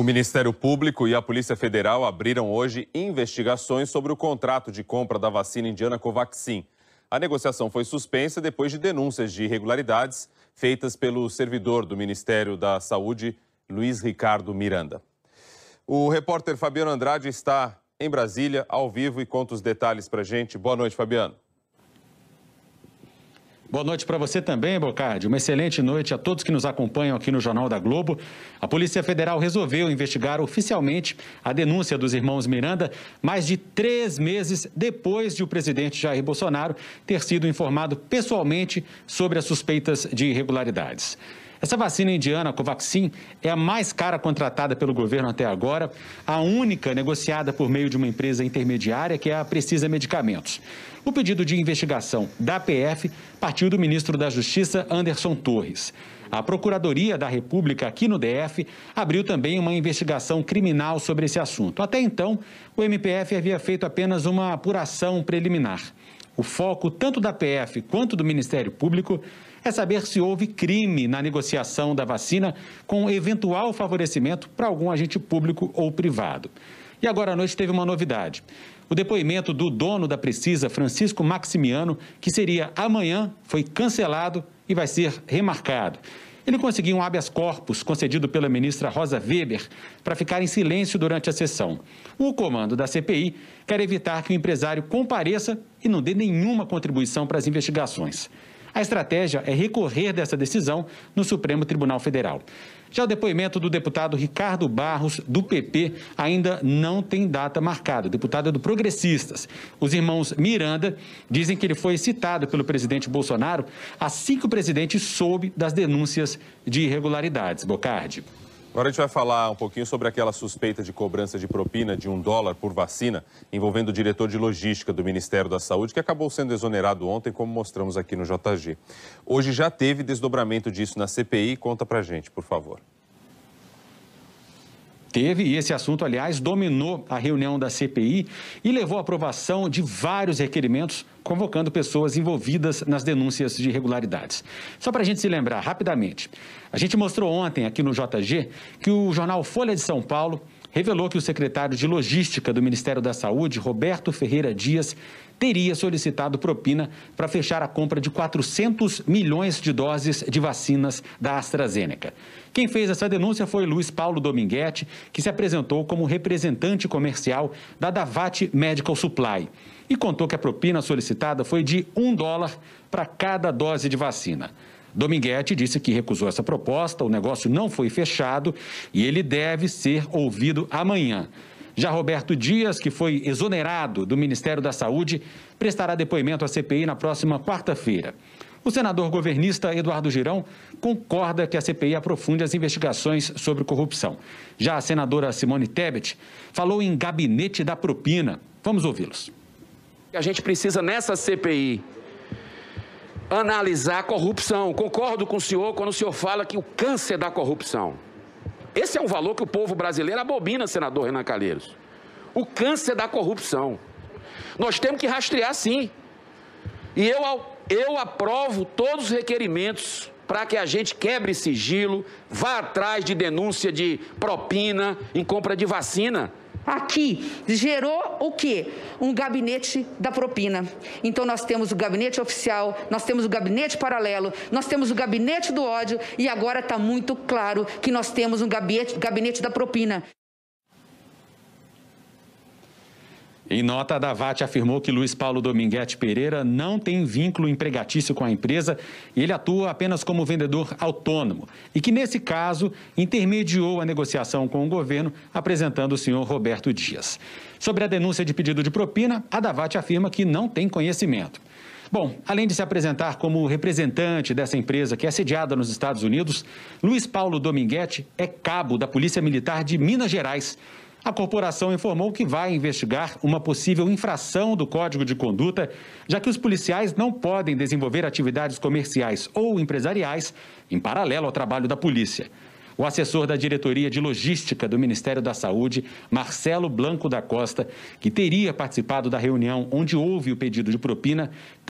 O Ministério Público e a Polícia Federal abriram hoje investigações sobre o contrato de compra da vacina indiana Covaxin. A negociação foi suspensa depois de denúncias de irregularidades feitas pelo servidor do Ministério da Saúde, Luiz Ricardo Miranda. O repórter Fabiano Andrade está em Brasília, ao vivo, e conta os detalhes para gente. Boa noite, Fabiano. Boa noite para você também, Bocardi. Uma excelente noite a todos que nos acompanham aqui no Jornal da Globo. A Polícia Federal resolveu investigar oficialmente a denúncia dos irmãos Miranda mais de três meses depois de o presidente Jair Bolsonaro ter sido informado pessoalmente sobre as suspeitas de irregularidades. Essa vacina indiana, a Covaxin, é a mais cara contratada pelo governo até agora, a única negociada por meio de uma empresa intermediária, que é a Precisa Medicamentos. O pedido de investigação da PF partiu do ministro da Justiça, Anderson Torres. A Procuradoria da República aqui no DF abriu também uma investigação criminal sobre esse assunto. Até então, o MPF havia feito apenas uma apuração preliminar. O foco tanto da PF quanto do Ministério Público é saber se houve crime na negociação da vacina com eventual favorecimento para algum agente público ou privado. E agora à noite teve uma novidade. O depoimento do dono da Precisa, Francisco Maximiano, que seria amanhã, foi cancelado e vai ser remarcado. Ele conseguiu um habeas corpus concedido pela ministra Rosa Weber para ficar em silêncio durante a sessão. O comando da CPI quer evitar que o empresário compareça e não dê nenhuma contribuição para as investigações. A estratégia é recorrer dessa decisão no Supremo Tribunal Federal. Já o depoimento do deputado Ricardo Barros, do PP, ainda não tem data marcada. deputado é do Progressistas. Os irmãos Miranda dizem que ele foi citado pelo presidente Bolsonaro assim que o presidente soube das denúncias de irregularidades. Bocardi. Agora a gente vai falar um pouquinho sobre aquela suspeita de cobrança de propina de um dólar por vacina envolvendo o diretor de logística do Ministério da Saúde, que acabou sendo exonerado ontem, como mostramos aqui no JG. Hoje já teve desdobramento disso na CPI. Conta pra gente, por favor. Teve, e esse assunto, aliás, dominou a reunião da CPI e levou à aprovação de vários requerimentos convocando pessoas envolvidas nas denúncias de irregularidades. Só para a gente se lembrar rapidamente, a gente mostrou ontem aqui no JG que o jornal Folha de São Paulo revelou que o secretário de Logística do Ministério da Saúde, Roberto Ferreira Dias, teria solicitado propina para fechar a compra de 400 milhões de doses de vacinas da AstraZeneca. Quem fez essa denúncia foi Luiz Paulo Dominguete, que se apresentou como representante comercial da Davat Medical Supply e contou que a propina solicitada foi de um dólar para cada dose de vacina. Dominguete disse que recusou essa proposta, o negócio não foi fechado e ele deve ser ouvido amanhã. Já Roberto Dias, que foi exonerado do Ministério da Saúde, prestará depoimento à CPI na próxima quarta-feira. O senador governista Eduardo Girão concorda que a CPI aprofunde as investigações sobre corrupção. Já a senadora Simone Tebet falou em gabinete da propina. Vamos ouvi-los. A gente precisa, nessa CPI, analisar a corrupção. Concordo com o senhor quando o senhor fala que o câncer da corrupção esse é um valor que o povo brasileiro abobina, senador Renan Calheiros. O câncer da corrupção. Nós temos que rastrear sim. E eu, eu aprovo todos os requerimentos para que a gente quebre sigilo, vá atrás de denúncia de propina em compra de vacina aqui gerou o quê? Um gabinete da propina. Então nós temos o gabinete oficial, nós temos o gabinete paralelo, nós temos o gabinete do ódio e agora está muito claro que nós temos um gabinete, gabinete da propina. Em nota, a Davat afirmou que Luiz Paulo Dominguete Pereira não tem vínculo empregatício com a empresa e ele atua apenas como vendedor autônomo. E que, nesse caso, intermediou a negociação com o governo, apresentando o senhor Roberto Dias. Sobre a denúncia de pedido de propina, a Davat afirma que não tem conhecimento. Bom, além de se apresentar como representante dessa empresa que é sediada nos Estados Unidos, Luiz Paulo Dominguete é cabo da Polícia Militar de Minas Gerais a corporação informou que vai investigar uma possível infração do Código de Conduta, já que os policiais não podem desenvolver atividades comerciais ou empresariais em paralelo ao trabalho da polícia. O assessor da Diretoria de Logística do Ministério da Saúde, Marcelo Blanco da Costa, que teria participado da reunião onde houve o pedido de propina,